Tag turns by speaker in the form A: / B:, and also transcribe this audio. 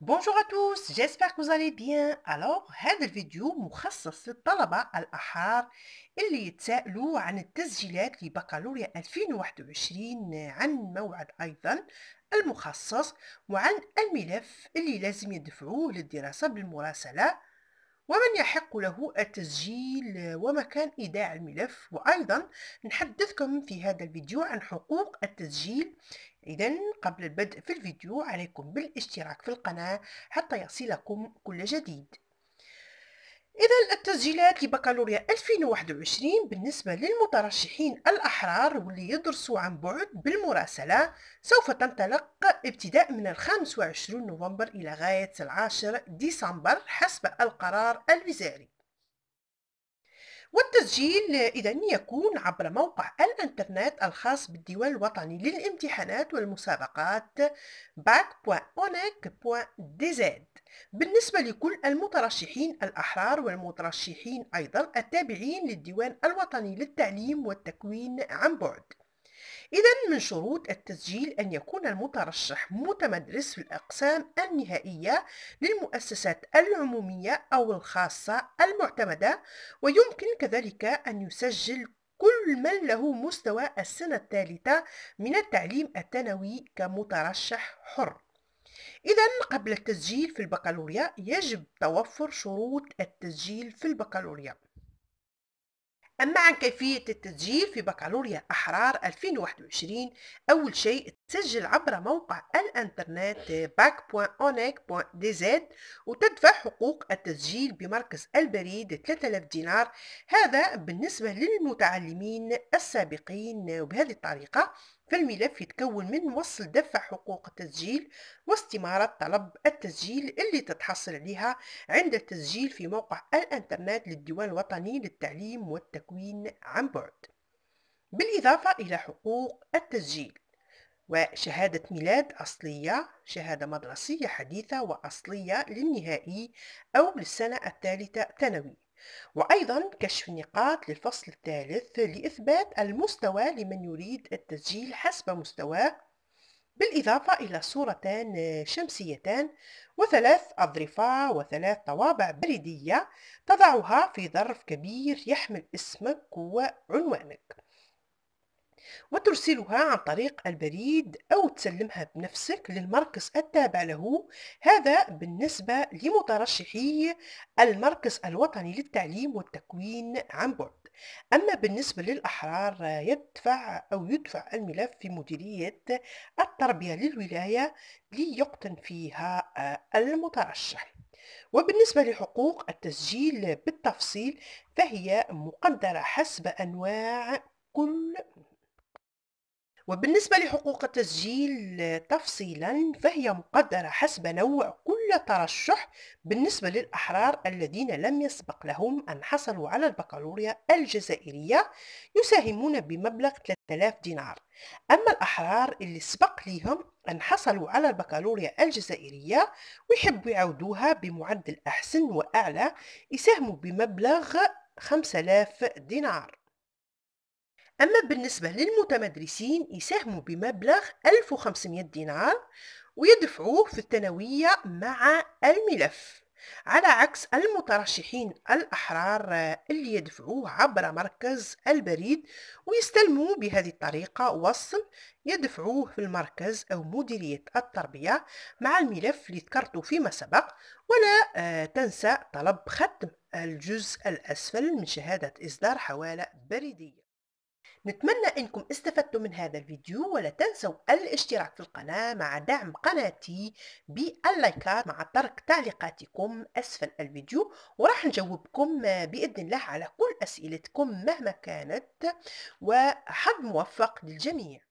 A: بونجور à tous, j'espère que vous allez bien. Alors هذا الفيديو مخصص للطلبة الأحرار اللي يتساءلوا عن التسجيلات لبكالوريا 2021 عن موعد أيضا المخصص وعن الملف اللي لازم يدفعوه للدراسة بالمراسلة ومن يحق له التسجيل ومكان إيداع الملف وأيضا نحدثكم في هذا الفيديو عن حقوق التسجيل إذا قبل البدء في الفيديو عليكم بالاشتراك في القناة حتى يصلكم كل جديد إذا التسجيلات لبكالوريا 2021 بالنسبة للمترشحين الأحرار واللي يدرسوا عن بعد بالمراسلة سوف تنطلق ابتداء من 25 نوفمبر إلى غاية العاشر ديسمبر حسب القرار الوزاري والتسجيل إذا يكون عبر موقع الإنترنت الخاص بالديوان الوطني للامتحانات والمسابقات back.onec.dz بالنسبة لكل المترشحين الأحرار والمترشحين أيضا التابعين للديوان الوطني للتعليم والتكوين عن بعد إذا من شروط التسجيل أن يكون المترشح متمدرس في الأقسام النهائية للمؤسسات العمومية أو الخاصة المعتمدة ويمكن كذلك أن يسجل كل من له مستوى السنة الثالثة من التعليم الثانوي كمترشح حر إذا قبل التسجيل في البكالوريا يجب توفر شروط التسجيل في البكالوريا أما عن كيفية التسجيل في بكالوريا أحرار 2021 أول شيء تسجل عبر موقع الإنترنت back.onec.dz وتدفع حقوق التسجيل بمركز البريد 3000 دينار هذا بالنسبة للمتعلمين السابقين وبهذه الطريقة فالملف يتكون من وصل دفع حقوق التسجيل واستمارة طلب التسجيل اللي تتحصل عليها عند التسجيل في موقع الانترنت للديوان الوطني للتعليم والتكوين عن بعد بالإضافة إلى حقوق التسجيل وشهادة ميلاد أصلية شهادة مدرسية حديثة وأصلية للنهائي أو للسنة الثالثة ثانوي وأيضا كشف النقاط للفصل الثالث لإثبات المستوى لمن يريد التسجيل حسب مستواه بالإضافة إلى صورتان شمسيتان وثلاث أظرفة وثلاث طوابع بريدية تضعها في ظرف كبير يحمل اسمك وعنوانك وترسلها عن طريق البريد أو تسلمها بنفسك للمركز التابع له هذا بالنسبة لمترشحي المركز الوطني للتعليم والتكوين عن بعد أما بالنسبة للأحرار يدفع أو يدفع الملف في مديرية التربية للولاية ليقتن فيها آه، المترشح وبالنسبة لحقوق التسجيل بالتفصيل فهي مقدرة حسب أنواع كل وبالنسبة لحقوق التسجيل تفصيلا فهي مقدرة حسب نوع كل ترشح بالنسبة للأحرار الذين لم يسبق لهم أن حصلوا على البكالوريا الجزائرية يساهمون بمبلغ 3000 دينار أما الأحرار اللي سبق ليهم أن حصلوا على البكالوريا الجزائرية ويحبوا يعودوها بمعدل أحسن وأعلى يساهموا بمبلغ 5000 دينار أما بالنسبة للمتمدرسين يساهموا بمبلغ 1500 دينار ويدفعوه في الثانوية مع الملف على عكس المترشحين الأحرار اللي يدفعوه عبر مركز البريد ويستلموا بهذه الطريقة وصل يدفعوه في المركز أو مديرية التربية مع الملف اللي ذكرته فيما سبق ولا آه، تنسى طلب ختم الجزء الأسفل من شهادة إصدار حوالة بريدية نتمنى انكم استفدتم من هذا الفيديو ولا تنسوا الاشتراك في القناة مع دعم قناتي باللايكات مع ترك تعليقاتكم اسفل الفيديو وراح نجاوبكم باذن الله على كل اسئلتكم مهما كانت وحظ موفق للجميع